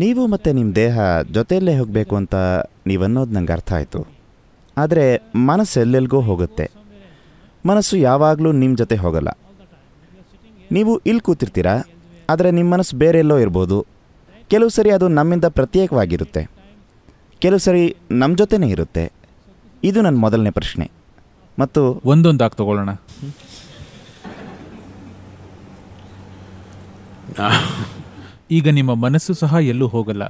ನೀವು ಮತ್ತು ನಿಮ್ಮ ದೇಹ ಜೊತೆಯಲ್ಲೇ ಹೋಗಬೇಕು ಅಂತ ನೀವನ್ನೋದು ನಂಗೆ ಅರ್ಥ ಆಯಿತು ಆದರೆ ಮನಸ್ಸು ಎಲ್ಲೆಲ್ಲಿಗೂ ಹೋಗುತ್ತೆ ಮನಸ್ಸು ಯಾವಾಗಲೂ ನಿಮ್ಮ ಜೊತೆ ಹೋಗಲ್ಲ ನೀವು ಇಲ್ಲಿ ಕೂತಿರ್ತೀರಾ ಆದರೆ ನಿಮ್ಮ ಮನಸ್ಸು ಬೇರೆಲ್ಲೋ ಇರ್ಬೋದು ಕೆಲವು ಸರಿ ಅದು ನಮ್ಮಿಂದ ಪ್ರತ್ಯೇಕವಾಗಿರುತ್ತೆ ಕೆಲವು ಸರಿ ನಮ್ಮ ಜೊತೆನೇ ಇರುತ್ತೆ ಇದು ನನ್ನ ಮೊದಲನೇ ಪ್ರಶ್ನೆ ಮತ್ತು ಒಂದೊಂದಾಗಿ ತಗೊಳ್ಳೋಣ ಈಗ ನಿಮ್ಮ ಮನಸ್ಸು ಸಹ ಎಲ್ಲೂ ಹೋಗಲ್ಲ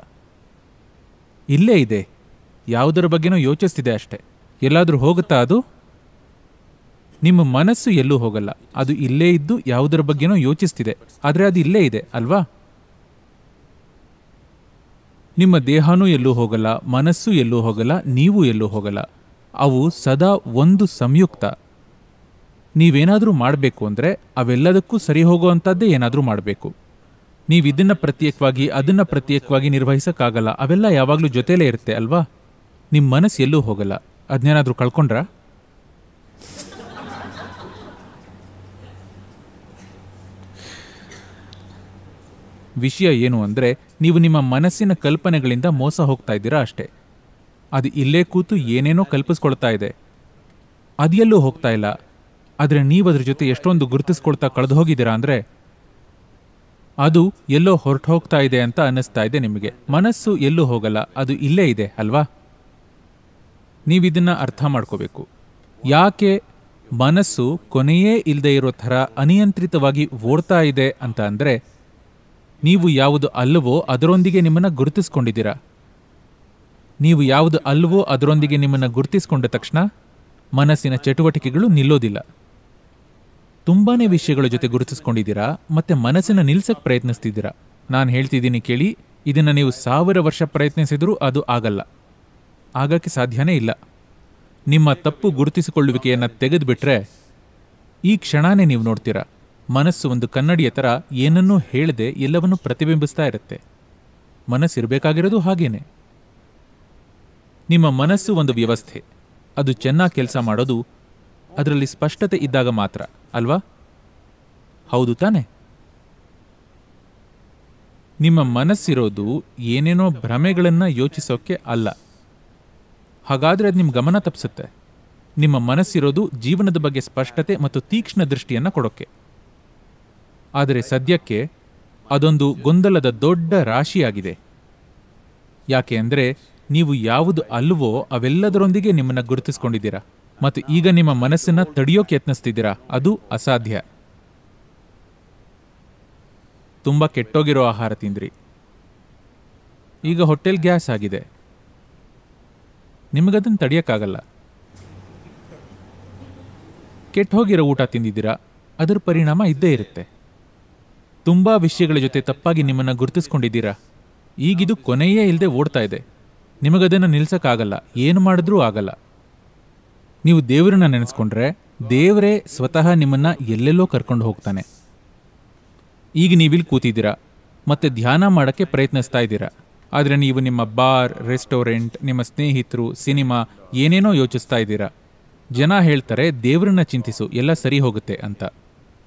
ಇಲ್ಲೇ ಇದೆ ಯಾವುದರ ಬಗ್ಗೆನೋ ಯೋಚಿಸ್ತಿದೆ ಅಷ್ಟೆ ಎಲ್ಲಾದರೂ ಹೋಗುತ್ತಾ ಅದು ನಿಮ್ಮ ಮನಸ್ಸು ಎಲ್ಲೂ ಹೋಗಲ್ಲ ಅದು ಇಲ್ಲೇ ಇದ್ದು ಯಾವುದರ ಬಗ್ಗೆನೋ ಯೋಚಿಸ್ತಿದೆ ಆದರೆ ಅದು ಇಲ್ಲೇ ಇದೆ ಅಲ್ವಾ ನಿಮ್ಮ ದೇಹನೂ ಎಲ್ಲೂ ಹೋಗಲ್ಲ ಮನಸ್ಸು ಎಲ್ಲೂ ಹೋಗಲ್ಲ ನೀವು ಎಲ್ಲೂ ಹೋಗಲ್ಲ ಅವು ಸದಾ ಒಂದು ಸಂಯುಕ್ತ ನೀವೇನಾದರೂ ಮಾಡಬೇಕು ಅಂದರೆ ಅವೆಲ್ಲದಕ್ಕೂ ಸರಿ ಹೋಗುವಂಥದ್ದೇ ಏನಾದರೂ ಮಾಡಬೇಕು ನೀವು ಇದನ್ನ ಪ್ರತ್ಯೇಕವಾಗಿ ಅದನ್ನ ಪ್ರತ್ಯೇಕವಾಗಿ ನಿರ್ವಹಿಸಕ್ಕಾಗಲ್ಲ ಅವೆಲ್ಲ ಯಾವಾಗಲೂ ಜೊತೆಲೇ ಇರುತ್ತೆ ಅಲ್ವಾ ನಿಮ್ಮ ಮನಸ್ಸು ಎಲ್ಲೂ ಹೋಗಲ್ಲ ಅದನ್ನೇನಾದರೂ ಕಳ್ಕೊಂಡ್ರ ವಿಷಯ ಏನು ಅಂದರೆ ನೀವು ನಿಮ್ಮ ಮನಸ್ಸಿನ ಕಲ್ಪನೆಗಳಿಂದ ಮೋಸ ಹೋಗ್ತಾ ಇದ್ದೀರಾ ಅಷ್ಟೇ ಅದು ಇಲ್ಲೇ ಕೂತು ಏನೇನೋ ಕಲ್ಪಿಸ್ಕೊಳ್ತಾ ಇದೆ ಅದು ಎಲ್ಲೂ ಹೋಗ್ತಾ ಇಲ್ಲ ಆದರೆ ನೀವು ಅದ್ರ ಜೊತೆ ಎಷ್ಟೊಂದು ಗುರುತಿಸ್ಕೊಳ್ತಾ ಕಳೆದು ಹೋಗಿದ್ದೀರಾ ಅಂದರೆ ಅದು ಎಲ್ಲೋ ಹೋಗ್ತಾ ಇದೆ ಅಂತ ಅನ್ನಿಸ್ತಾ ಇದೆ ನಿಮಗೆ ಮನಸ್ಸು ಎಲ್ಲೂ ಹೋಗಲ್ಲ ಅದು ಇಲ್ಲೇ ಇದೆ ಅಲ್ವಾ ನೀವಿದನ್ನ ಅರ್ಥ ಮಾಡ್ಕೋಬೇಕು ಯಾಕೆ ಮನಸ್ಸು ಕೊನೆಯೇ ಇಲ್ಲದೆ ಇರೋ ಥರ ಅನಿಯಂತ್ರಿತವಾಗಿ ಓಡ್ತಾ ಇದೆ ಅಂತ ಅಂದರೆ ನೀವು ಯಾವುದು ಅಲ್ಲವೋ ಅದರೊಂದಿಗೆ ನಿಮ್ಮನ್ನು ಗುರುತಿಸ್ಕೊಂಡಿದ್ದೀರಾ ನೀವು ಯಾವುದು ಅಲ್ಲವೋ ಅದರೊಂದಿಗೆ ನಿಮ್ಮನ್ನು ಗುರುತಿಸ್ಕೊಂಡ ತಕ್ಷಣ ಮನಸ್ಸಿನ ಚಟುವಟಿಕೆಗಳು ನಿಲ್ಲೋದಿಲ್ಲ ತುಂಬಾನೇ ವಿಷಯಗಳ ಜೊತೆ ಗುರುತಿಸ್ಕೊಂಡಿದ್ದೀರಾ ಮತ್ತೆ ಮನಸ್ಸನ್ನ ನಿಲ್ಸಕ್ ಪ್ರಯತ್ನಿಸ್ತಿದ್ದೀರಾ ನಾನು ಹೇಳ್ತಿದ್ದೀನಿ ಕೇಳಿ ಇದನ್ನ ನೀವು ಸಾವಿರ ವರ್ಷ ಪ್ರಯತ್ನಿಸಿದರೂ ಅದು ಆಗಲ್ಲ ಆಗಕ್ಕೆ ಸಾಧ್ಯನೇ ಇಲ್ಲ ನಿಮ್ಮ ತಪ್ಪು ಗುರುತಿಸಿಕೊಳ್ಳುವಿಕೆಯನ್ನು ತೆಗೆದುಬಿಟ್ರೆ ಈ ಕ್ಷಣನೇ ನೀವು ನೋಡ್ತೀರಾ ಮನಸ್ಸು ಒಂದು ಕನ್ನಡಿಯ ಥರ ಏನನ್ನೂ ಹೇಳದೆ ಎಲ್ಲವನ್ನೂ ಪ್ರತಿಬಿಂಬಿಸ್ತಾ ಇರುತ್ತೆ ಮನಸ್ಸಿರಬೇಕಾಗಿರೋದು ಹಾಗೇನೆ ನಿಮ್ಮ ಮನಸ್ಸು ಒಂದು ವ್ಯವಸ್ಥೆ ಅದು ಚೆನ್ನಾಗಿ ಕೆಲಸ ಮಾಡೋದು ಅದರಲ್ಲಿ ಸ್ಪಷ್ಟತೆ ಇದ್ದಾಗ ಮಾತ್ರ ಅಲ್ವಾ ಹೌದು ತಾನೆ ನಿಮ್ಮ ಮನಸ್ಸಿರೋದು ಏನೇನೋ ಭ್ರಮೆಗಳನ್ನು ಯೋಚಿಸೋಕೆ ಅಲ್ಲ ಹಾಗಾದ್ರೆ ಅದು ನಿಮ್ಮ ಗಮನ ತಪ್ಪಿಸುತ್ತೆ ನಿಮ್ಮ ಮನಸ್ಸಿರೋದು ಜೀವನದ ಬಗ್ಗೆ ಸ್ಪಷ್ಟತೆ ಮತ್ತು ತೀಕ್ಷ್ಣ ದೃಷ್ಟಿಯನ್ನು ಕೊಡೋಕೆ ಆದರೆ ಸದ್ಯಕ್ಕೆ ಅದೊಂದು ಗೊಂದಲದ ದೊಡ್ಡ ರಾಶಿಯಾಗಿದೆ ಯಾಕೆ ಅಂದರೆ ನೀವು ಯಾವುದು ಅಲ್ವೋ ಅವೆಲ್ಲದರೊಂದಿಗೆ ನಿಮ್ಮನ್ನು ಗುರುತಿಸ್ಕೊಂಡಿದ್ದೀರಾ ಮತ್ತು ಈಗ ನಿಮ್ಮ ಮನಸ್ಸನ್ನ ತಡೆಯೋಕೆ ಯತ್ನಿಸ್ತಿದ್ದೀರಾ ಅದು ಅಸಾಧ್ಯ ತುಂಬಾ ಕೆಟ್ಟೋಗಿರೋ ಆಹಾರ ತಿಂದ್ರಿ ಈಗ ಹೊಟ್ಟೆಲ್ ಗ್ಯಾಸ್ ಆಗಿದೆ ನಿಮಗದನ್ನು ತಡೆಯೋಕ್ಕಾಗಲ್ಲ ಕೆಟ್ಟ ಹೋಗಿರೋ ಊಟ ತಿಂದಿದ್ದೀರಾ ಅದರ ಪರಿಣಾಮ ಇದ್ದೇ ಇರುತ್ತೆ ತುಂಬಾ ವಿಷಯಗಳ ಜೊತೆ ತಪ್ಪಾಗಿ ನಿಮ್ಮನ್ನು ಗುರುತಿಸ್ಕೊಂಡಿದ್ದೀರಾ ಈಗಿದು ಕೊನೆಯೇ ಇಲ್ಲದೆ ಓಡ್ತಾ ಇದೆ ನಿಮಗದನ್ನು ನಿಲ್ಸೋಕ್ಕಾಗಲ್ಲ ಏನು ಮಾಡಿದ್ರೂ ಆಗಲ್ಲ ನೀವು ದೇವರನ್ನ ನೆನೆಸ್ಕೊಂಡ್ರೆ ದೇವರೇ ಸ್ವತಃ ನಿಮ್ಮನ್ನು ಎಲ್ಲೆಲ್ಲೋ ಕರ್ಕೊಂಡು ಹೋಗ್ತಾನೆ ಈಗ ನೀವಿಲ್ಲಿ ಕೂತಿದ್ದೀರಾ ಮತ್ತೆ ಧ್ಯಾನ ಮಾಡೋಕ್ಕೆ ಪ್ರಯತ್ನಿಸ್ತಾ ಇದ್ದೀರಾ ಆದರೆ ನೀವು ನಿಮ್ಮ ಬಾರ್ ರೆಸ್ಟೋರೆಂಟ್ ನಿಮ್ಮ ಸ್ನೇಹಿತರು ಸಿನಿಮಾ ಏನೇನೋ ಯೋಚಿಸ್ತಾ ಇದ್ದೀರಾ ಜನ ಹೇಳ್ತಾರೆ ದೇವರನ್ನ ಚಿಂತಿಸು ಎಲ್ಲ ಸರಿ ಹೋಗುತ್ತೆ ಅಂತ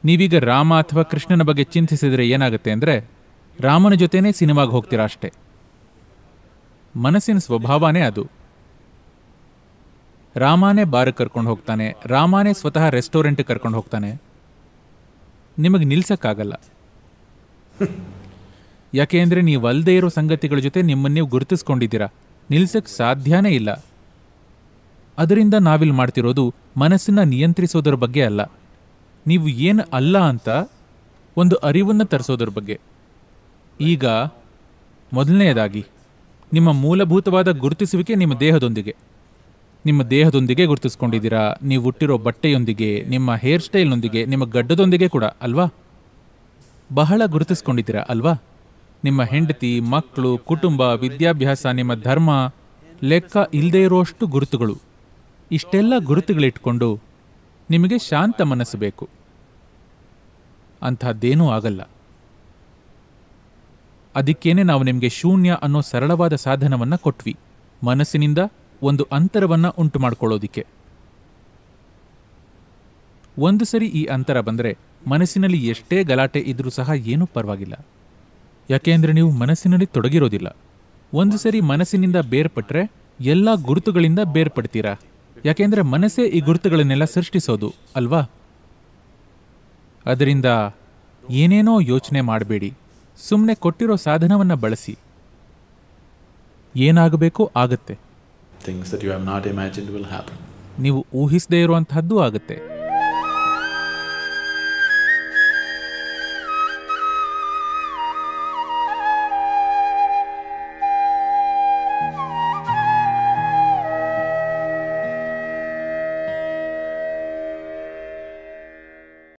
ನೀವೀಗ ರಾಮ ಅಥವಾ ಕೃಷ್ಣನ ಬಗ್ಗೆ ಚಿಂತಿಸಿದರೆ ಏನಾಗುತ್ತೆ ಅಂದರೆ ರಾಮನ ಜೊತೆನೇ ಸಿನಿಮಾಗೆ ಹೋಗ್ತೀರಾ ಅಷ್ಟೇ ಮನಸ್ಸಿನ ಸ್ವಭಾವನೇ ಅದು ರಾಮಾನೇ ಬಾರ್ ಕರ್ಕೊಂಡು ಹೋಗ್ತಾನೆ ರಾಮಾನೇ ಸ್ವತಃ ರೆಸ್ಟೋರೆಂಟ್ಗೆ ಕರ್ಕೊಂಡು ಹೋಗ್ತಾನೆ ನಿಮಗೆ ನಿಲ್ಸೋಕ್ಕಾಗಲ್ಲ ಯಾಕೆ ಅಂದರೆ ನೀವು ಅಲ್ಲದೆ ಇರೋ ಸಂಗತಿಗಳ ಜೊತೆ ನಿಮ್ಮನ್ನು ನೀವು ಗುರುತಿಸ್ಕೊಂಡಿದ್ದೀರಾ ನಿಲ್ಸಕ್ಕೆ ಸಾಧ್ಯನೇ ಇಲ್ಲ ಅದರಿಂದ ನಾವಿಲ್ಲಿ ಮಾಡ್ತಿರೋದು ಮನಸ್ಸನ್ನು ನಿಯಂತ್ರಿಸೋದ್ರ ಬಗ್ಗೆ ಅಲ್ಲ ನೀವು ಏನು ಅಲ್ಲ ಅಂತ ಒಂದು ಅರಿವನ್ನು ತರಿಸೋದ್ರ ಬಗ್ಗೆ ಈಗ ಮೊದಲನೆಯದಾಗಿ ನಿಮ್ಮ ಮೂಲಭೂತವಾದ ಗುರುತಿಸುವಿಕೆ ನಿಮ್ಮ ದೇಹದೊಂದಿಗೆ ನಿಮ್ಮ ದೇಹದೊಂದಿಗೆ ಗುರುತಿಸ್ಕೊಂಡಿದ್ದೀರಾ ನೀವು ಹುಟ್ಟಿರೋ ಬಟ್ಟೆಯೊಂದಿಗೆ ನಿಮ್ಮ ಹೇರ್ ಸ್ಟೈಲ್ನೊಂದಿಗೆ ನಿಮ್ಮ ಗಡ್ಡದೊಂದಿಗೆ ಕೂಡ ಅಲ್ವಾ ಬಹಳ ಗುರುತಿಸ್ಕೊಂಡಿದ್ದೀರಾ ಅಲ್ವಾ ನಿಮ್ಮ ಹೆಂಡತಿ ಮಕ್ಕಳು ಕುಟುಂಬ ವಿದ್ಯಾಭ್ಯಾಸ ನಿಮ್ಮ ಧರ್ಮ ಲೆಕ್ಕ ಇಲ್ಲದೇ ಇರೋಷ್ಟು ಗುರುತುಗಳು ಇಷ್ಟೆಲ್ಲ ಗುರುತುಗಳಿಟ್ಕೊಂಡು ನಿಮಗೆ ಶಾಂತ ಮನಸ್ಸು ಬೇಕು ಅಂಥದ್ದೇನೂ ಆಗಲ್ಲ ಅದಕ್ಕೇನೆ ನಾವು ನಿಮಗೆ ಶೂನ್ಯ ಅನ್ನೋ ಸರಳವಾದ ಸಾಧನವನ್ನು ಕೊಟ್ವಿ ಮನಸ್ಸಿನಿಂದ ಒಂದು ಅಂತರವನ್ನು ಉಂಟು ಮಾಡಿಕೊಳ್ಳೋದಿಕ್ಕೆ ಒಂದು ಸರಿ ಈ ಅಂತರ ಬಂದರೆ ಮನಸ್ಸಿನಲ್ಲಿ ಎಷ್ಟೇ ಗಲಾಟೆ ಇದ್ರೂ ಸಹ ಏನೂ ಪರವಾಗಿಲ್ಲ ಯಾಕೆಂದರೆ ನೀವು ಮನಸ್ಸಿನಲ್ಲಿ ತೊಡಗಿರೋದಿಲ್ಲ ಒಂದು ಸರಿ ಮನಸ್ಸಿನಿಂದ ಬೇರ್ಪಟ್ಟರೆ ಎಲ್ಲ ಗುರುತುಗಳಿಂದ ಬೇರ್ಪಡ್ತೀರಾ ಯಾಕೆಂದರೆ ಮನಸ್ಸೇ ಈ ಗುರುತುಗಳನ್ನೆಲ್ಲ ಸೃಷ್ಟಿಸೋದು ಅಲ್ವಾ ಅದರಿಂದ ಏನೇನೋ ಯೋಚನೆ ಮಾಡಬೇಡಿ ಸುಮ್ಮನೆ ಕೊಟ್ಟಿರೋ ಸಾಧನವನ್ನು ಬಳಸಿ ಏನಾಗಬೇಕೋ ಆಗತ್ತೆ things that you have not imagine will happen ನೀವು ಊಹಿಸದೇ ಇರುವಂತಹದ್ದು ಆಗುತ್ತೆ